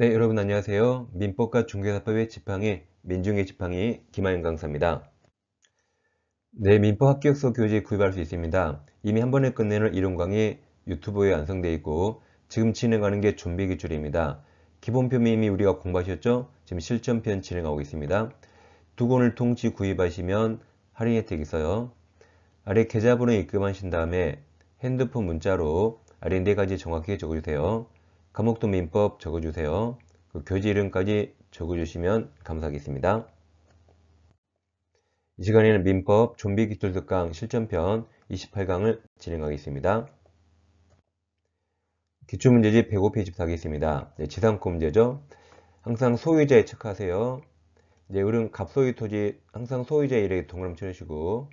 네, 여러분 안녕하세요. 민법과 중개사법의 지팡이, 민중의 지팡이 김하영 강사입니다. 네, 민법 합격서 교재 구입할 수 있습니다. 이미 한 번에 끝내는 이론 강의 유튜브에 완성되어 있고 지금 진행하는 게 준비 기출입니다. 기본표미 이미 우리가 공부하셨죠? 지금 실전편 진행하고 있습니다. 두 권을 통치 구입하시면 할인 혜택 있어요. 아래 계좌번호 입금하신 다음에 핸드폰 문자로 아래 4가지 정확히 적어주세요. 감옥도 민법 적어주세요. 그 교재 이름까지 적어주시면 감사하겠습니다. 이 시간에는 민법 좀비 기술특 강 실전편 28강을 진행하겠습니다. 기출문제집 105페이지 부탁겠습니다 네, 지상권제죠. 문 항상 소유자에 체크하세요. 이제 네, 을은 갑소유 토지 항상 소유자 이래 동그라미 쳐주시고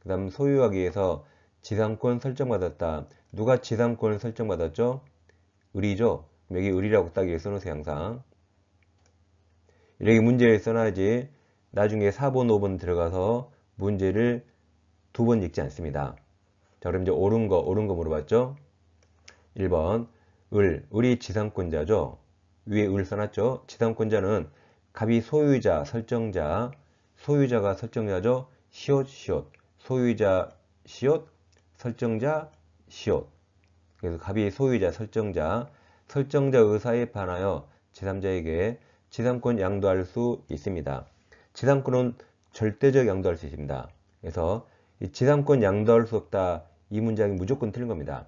그 다음 소유하기 위해서 지상권 설정받았다. 누가 지상권을 설정받았죠? 을이죠. 여기 을이라고 딱 써놓으세요 항상. 이렇게 문제를 써놔야지 나중에 4번 5번 들어가서 문제를 두 번 읽지 않습니다. 자 그럼 이제 옳은 거 옳은 거 물어봤죠. 1번 을 을이 지상권자죠. 위에 을 써놨죠. 지상권자는 갑이 소유자 설정자 소유자가 설정자죠. 시옷 시옷 소유자 시옷 설정자 시옷 그래서 갑이 소유자, 설정자, 설정자 의사에 반하여 제3자에게 지상권 양도할 수 있습니다. 지상권은 절대적 양도할 수 있습니다. 그래서 지상권 양도할 수 없다 이 문장이 무조건 틀린 겁니다.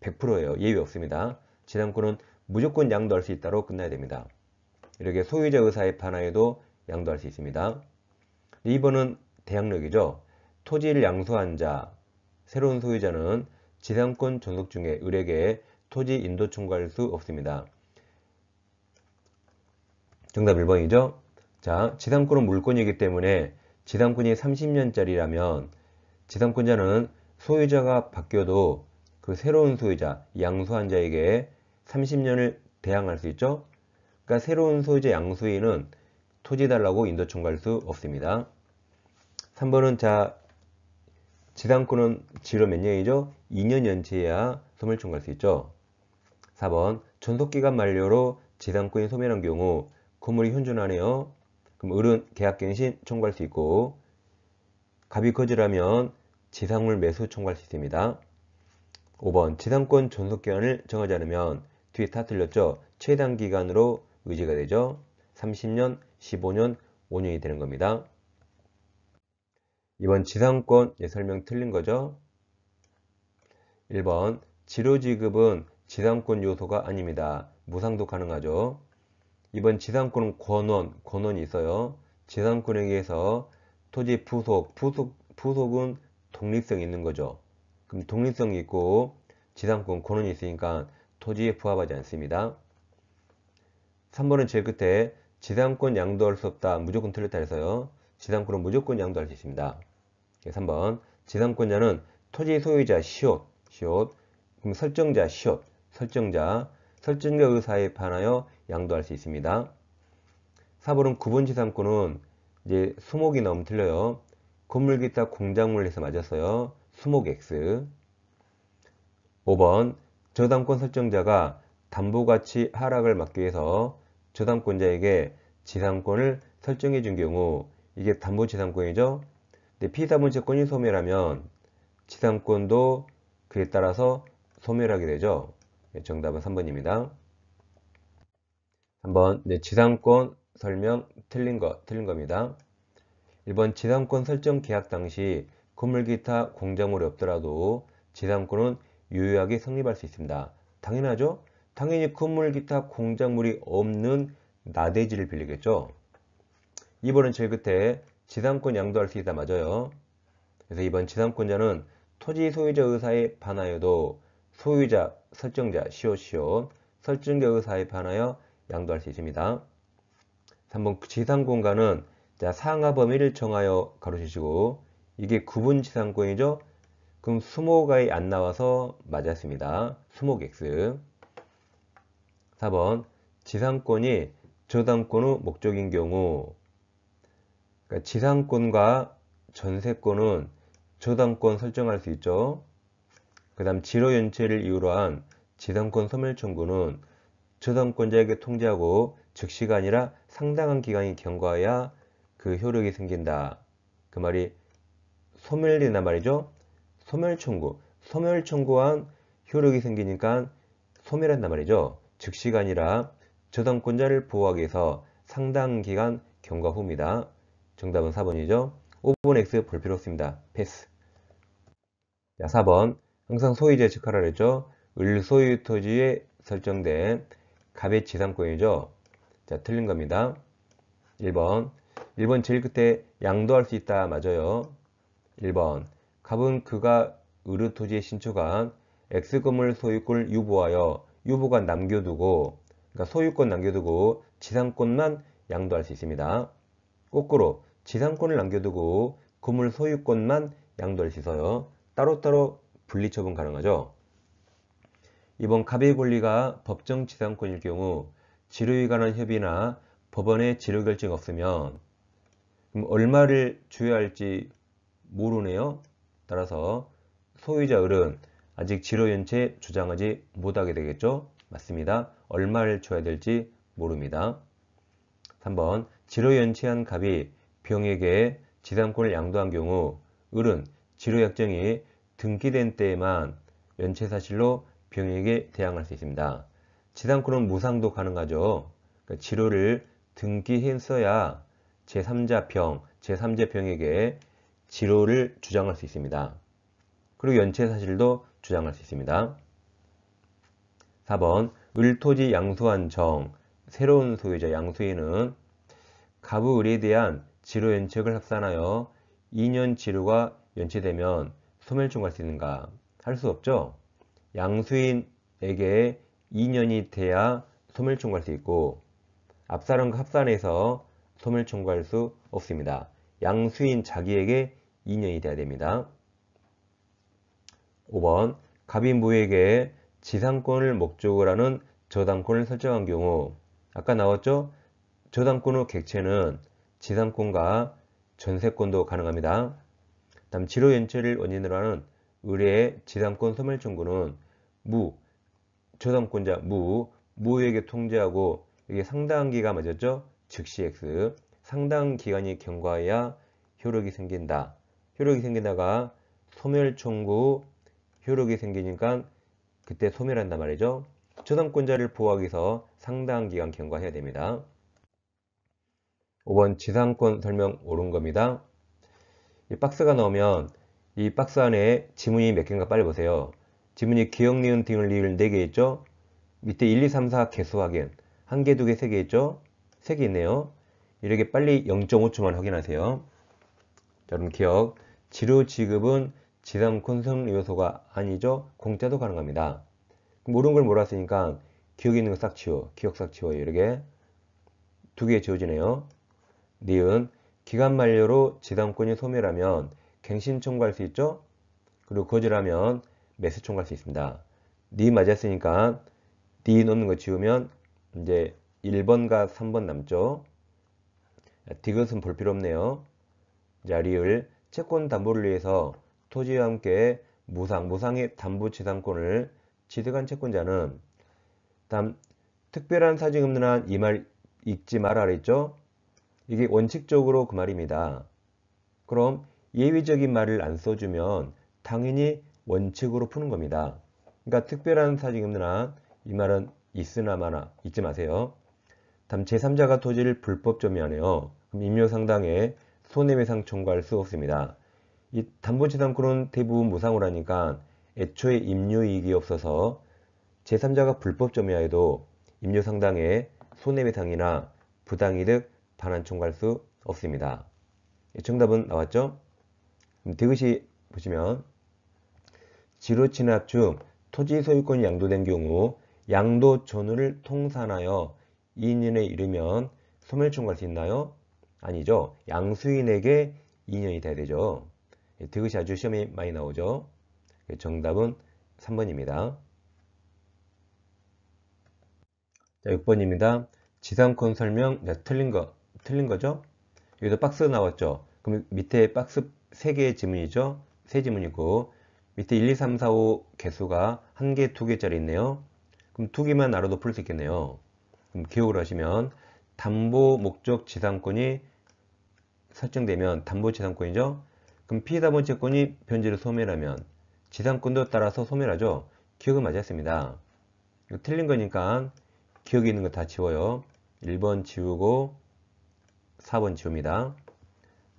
100%예요. 예외 없습니다. 지상권은 무조건 양도할 수 있다로 끝나야 됩니다. 이렇게 소유자 의사에 반하여도 양도할 수 있습니다. 2번은 대항력이죠. 토지를 양수한 자, 새로운 소유자는 지상권 전속 중에 을에게 토지 인도 청구할 수 없습니다. 정답 1번이죠. 자, 지상권은 물권이기 때문에 지상권이 30년짜리라면 지상권자는 소유자가 바뀌어도 그 새로운 소유자, 양수한 자에게 30년을 대항할 수 있죠. 그러니까 새로운 소유자 양수인은 토지 달라고 인도 청구할 수 없습니다. 3번은 자 지상권은 지로 몇 년이죠? 2년 연체해야 소멸 청구할 수 있죠. 4번 전속기간 만료로 재산권이 소멸한 경우 건물이 현존하네요. 그럼 을은 계약갱신 청구할 수 있고 갑이 거절하면 재산물 매수 청구할 수 있습니다. 5번 재산권전속기간을 정하지 않으면 뒤에 다 틀렸죠. 최단 기간으로 의지가 되죠. 30년, 15년, 5년이 되는 겁니다. 이번 지상권 예, 설명 틀린 거죠. 1번 지료지급은 지상권 요소가 아닙니다. 무상도 가능하죠. 2번 지상권은 권원, 권원이 있어요. 지상권에 의해서 토지 부속, 부속, 부속은 독립성이 있는 거죠. 그럼 독립성이 있고 지상권 권원이 있으니까 토지에 부합하지 않습니다. 3번은 제일 끝에 지상권 양도할 수 없다. 무조건 틀렸다 해서요. 지상권은 무조건 양도할 수 있습니다. 3번 지상권자는 토지 소유자 시옷 시옷 설정자 시옷 설정자 설정자 의사에 반하여 양도할 수 있습니다. 4번은 9번 지상권은 이제 수목이 너무 틀려요. 건물기타 공작물에서 맞았어요. 수목 X 5번 저당권 설정자가 담보가치 하락을 막기 위해서 저당권자에게 지상권을 설정해 준 경우 이게 담보지상권이죠. 근데 피사본 채권이 소멸하면 지상권도 그에 따라서 소멸하게 되죠. 예, 정답은 3번입니다. 3번 네, 지상권 설명 틀린 거 틀린 겁니다. 1번 지상권 설정 계약 당시 건물기타 공작물이 없더라도 지상권은 유효하게 성립할 수 있습니다. 당연하죠? 당연히 건물기타 공작물이 없는 나대지를 빌리겠죠. 2번은 제일 끝에 지상권 양도할 수 있다 맞아요. 그래서 2번 지상권자는 토지 소유자 의사에 반하여도 소유자, 설정자, 시오시오, 설정자 의사에 반하여 양도할 수 있습니다. 3번 지상공간은 자 상하 범위를 정하여 가로치시고 이게 구분지상권이죠. 그럼 수모가에 안 나와서 맞았습니다. 수목 X 4번 지상권이 저당권 의 목적인 경우 그러니까 지상권과 전세권은 저당권 설정할 수 있죠. 그 다음 지로 연체를 이유로 한지상권 소멸 청구는 저당권자에게 통지하고 즉시가 아니라 상당한 기간이 경과해야 그 효력이 생긴다. 그 말이 소멸이나 말이죠. 소멸 청구. 소멸 청구한 효력이 생기니까 소멸한단 말이죠. 즉시가 아니라 저당권자를 보호하기 위해서 상당 기간 경과 후입니다. 정답은 4번이죠. 5번 X 볼 필요 없습니다. 패스. 자, 4번 항상 소유제 측하라 했죠. 을 소유 토지에 설정된 갑의 지상권이죠. 자, 틀린 겁니다. 1번 1번 제일 끝에 양도할 수 있다 맞아요. 1번 갑은 그가 의르 토지에 신축한 X건물 소유권을 유보하여 유보관 남겨두고 그러니까 소유권 남겨두고 지상권만 양도할 수 있습니다. 거꾸로 지상권을 남겨두고 건물 소유권만 양도할 수 있어요. 따로따로 분리처분 가능하죠. 이번 갑의 권리가 법정지상권일 경우 지료에 관한 협의나 법원의 지료 결정 없으면 얼마를 줘야 할지 모르네요. 따라서 소유자 을은 아직 지료 연체 주장하지 못하게 되겠죠. 맞습니다. 얼마를 줘야 될지 모릅니다. 3번 지로 연체한 갑이 병에게 지상권을 양도한 경우 을은 치료약정이 등기된 때에만 연체사실로 병에게 대항할 수 있습니다. 지상권은 무상도 가능하죠. 그러니까 치료를 등기했어야 제3자 병, 제3자 병에게 치료를 주장할 수 있습니다. 그리고 연체 사실도 주장할 수 있습니다. 4번 을토지 양수한 정 새로운 소유자 양수인은 가부 을에 대한 지료 연책을 합산하여 2년 지료가 연체되면 소멸종할 수 있는가? 할 수 없죠. 양수인에게 2년이 돼야 소멸 청구할 수 있고 앞사람과 그 합산해서 소멸 청구할 수 없습니다. 양수인 자기에게 2년이 돼야 됩니다. 5번 갑인부에게 지상권을 목적으로 하는 저당권을 설정한 경우 아까 나왔죠? 저당권 후 객체는 지상권과 전세권도 가능합니다. 다음 질호 연체를 원인으로 하는 의뢰의 지상권 소멸청구는 무, 저당권자 무, 무에게 통제하고 이게 상당 한 기간 맞았죠? 즉시 X. 상당 기간이 경과해야 효력이 생긴다. 효력이 생기다가 소멸 청구 효력이 생기니까 그때 소멸한단 말이죠. 저당권자를 보호하기 위해서 상당 기간 경과해야 됩니다. 5번 지상권 설명 옳은 겁니다. 이 박스가 나오면 이 박스 안에 지문이 몇 개인가 빨리 보세요. 지문이 기억, 니은, 등을 리을 4개 있죠? 밑에 1, 2, 3, 4 개수 확인. 한개두개세 개 있죠? 세 개 있네요. 이렇게 빨리 0.5초만 확인하세요. 자, 여러분 기억. 지료 지급은 지상 콘슨 요소가 아니죠? 공짜도 가능합니다. 모르는 걸 몰랐으니까 기억에 있는 거 싹치워 기억 싹치워요 이렇게. 두 개 지워지네요. 니은. 기간 만료로 지상권이 소멸하면 갱신 청구할 수 있죠? 그리고 거절하면 매수 청구할 수 있습니다. 니 맞았으니까 니 넣는 거 지우면 이제 1번과 3번 남죠? 디귿은 볼 필요 없네요. 자, 리을 채권 담보를 위해서 토지와 함께 무상, 무상의 담보 지상권을 취득한 채권자는 다음 특별한 사정이 없는 한 이 말 읽지 말아라 했죠? 이게 원칙적으로 그 말입니다. 그럼 예외적인 말을 안 써주면 당연히 원칙으로 푸는 겁니다. 그러니까 특별한 사정이 없느나이 말은 있으나 마나 잊지 마세요. 다음 제3자가 토지를 불법 점유하네요. 그럼 임묘상당에 손해배상 청구할 수 없습니다. 이 담보지상권은 대부분 무상으로 하니까 애초에 임료이익이 없어서 제3자가 불법 점유하여도 임료상당에 손해배상이나 부당이득 단안 총괄 수 없습니다. 정답은 나왔죠? 대귿시 보시면 지로 진압 중 토지 소유권이 양도된 경우 양도 전후를 통산하여 2인에 이르면 소멸 청구할 수 있나요? 아니죠. 양수인에게 2년이 돼야 되죠. 대귿시 예, 아주 시험이 많이 나오죠. 예, 정답은 3번입니다. 자, 6번입니다. 지상권 설명, 네, 틀린 것. 틀린 거죠? 여기도 박스 나왔죠? 그럼 밑에 박스 3개의 지문이죠? 3 지문이고 밑에 1, 2, 3, 4, 5 개수가 1개, 2개짜리 있네요. 그럼 2개만 알아도 풀 수 있겠네요. 그럼 기억을 하시면 담보 목적 지상권이 설정되면 담보 지상권이죠. 그럼 피해자 본채권이 변제를 소멸하면 지상권도 따라서 소멸하죠. 기억은 맞았습니다. 틀린 거니까 기억이 있는 거 다 지워요. 1번 지우고 4번 지호입니다.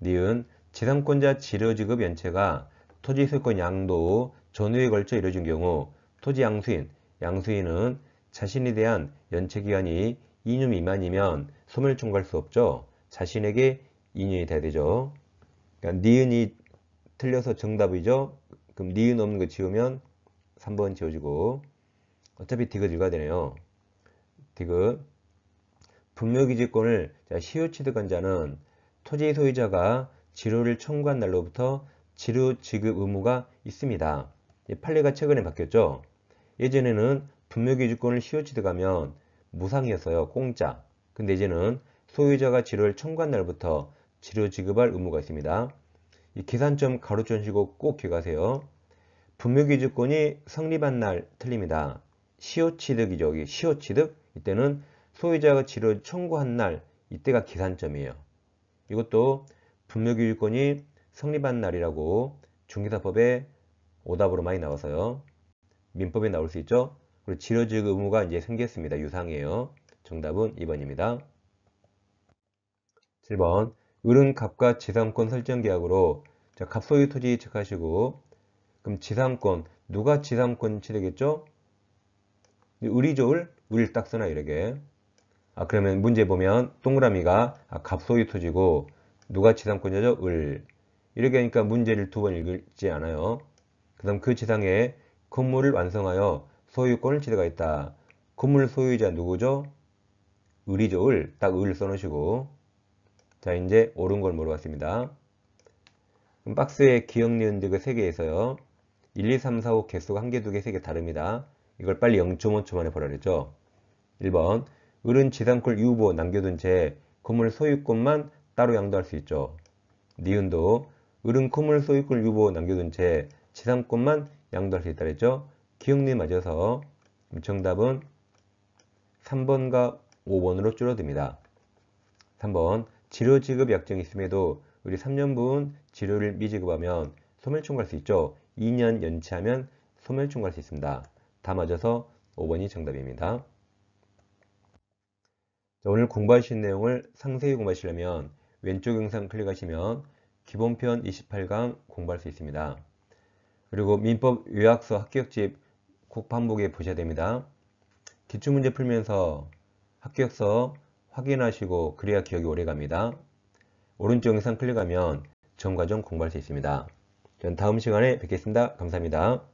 니은 제3권자 지료지급 연체가 토지 소유권 양도 전후에 걸쳐 이루어진 경우 토지 양수인, 양수인은 자신에 대한 연체기간이 2년 미만이면 소멸 청구할 수 없죠. 자신에게 2년이 돼야 되죠. 그러니까 니은이 틀려서 정답이죠. 그럼 니은 없는 거 지우면 3번 지워지고 어차피 디귿 읽어야 되네요. 디귿 분묘기지권을 시효취득한자는 토지 소유자가 지료를 청구한 날로부터 지료 지급 의무가 있습니다. 판례가 최근에 바뀌었죠. 예전에는 분묘기지권을 시효취득하면 무상이었어요. 공짜. 근데 이제는 소유자가 지료를 청구한 날부터 지료 지급할 의무가 있습니다. 이 계산점 가로점 시고 꼭 기억하세요. 분묘기지권이 성립한 날 틀립니다. 시효취득이죠. 시효취득 이때는 소유자가 지를 청구한 날 이때가 기산점이에요 이것도 분묘기육권이 성립한 날이라고 중개사법에 오답으로 많이 나와서요. 민법에 나올 수 있죠. 그리고 치료직 의무가 이제 생겼습니다. 유상이에요. 정답은 2번입니다. 7번 을은값과 지상권 설정 계약으로 자, 갑소유 토지 체크하시고 그럼 지상권 누가 지상권 치득겠죠 을이죠 을? 을딱서나 이렇게 아, 그러면 문제 보면 동그라미가 갑소이 아, 터지고 누가 지상권자죠? 을. 이렇게 하니까 문제를 두 번 읽지 않아요. 그 다음 그 지상에 건물을 완성하여 소유권을 취득하 있다. 건물 소유자 누구죠? 을이죠. 을. 딱 을 써놓으시고 자 이제 옳은 걸 물어봤습니다. 박스의 기억 리은득의 3개에서요. 1, 2, 3, 4, 5 개수가 1개, 2개, 3개 다릅니다. 이걸 빨리 0.5초 만에 벌어냈죠. 1번 을은 지상클 유보 남겨둔 채 건물 소유권만 따로 양도할 수 있죠. 니은도 을은 건물 소유권 유보 남겨둔 채 지상권만 양도할 수 있다 그랬죠. 기억님 맞아서 정답은 3번과 5번으로 줄어듭니다. 3번 지료지급 약정이 있음에도 우리 3년분 지료를 미지급하면 소멸청구할 수 있죠. 2년 연체하면 소멸청구할 수 있습니다. 다 맞아서 5번이 정답입니다. 오늘 공부하신 내용을 상세히 공부하시려면 왼쪽 영상 클릭하시면 기본편 28강 공부할 수 있습니다. 그리고 민법 요약서 합격집 국반복기에 보셔야 됩니다. 기출문제 풀면서 합격서 확인하시고 그래야 기억이 오래갑니다. 오른쪽 영상 클릭하면 전과정 공부할 수 있습니다. 전 다음 시간에 뵙겠습니다. 감사합니다.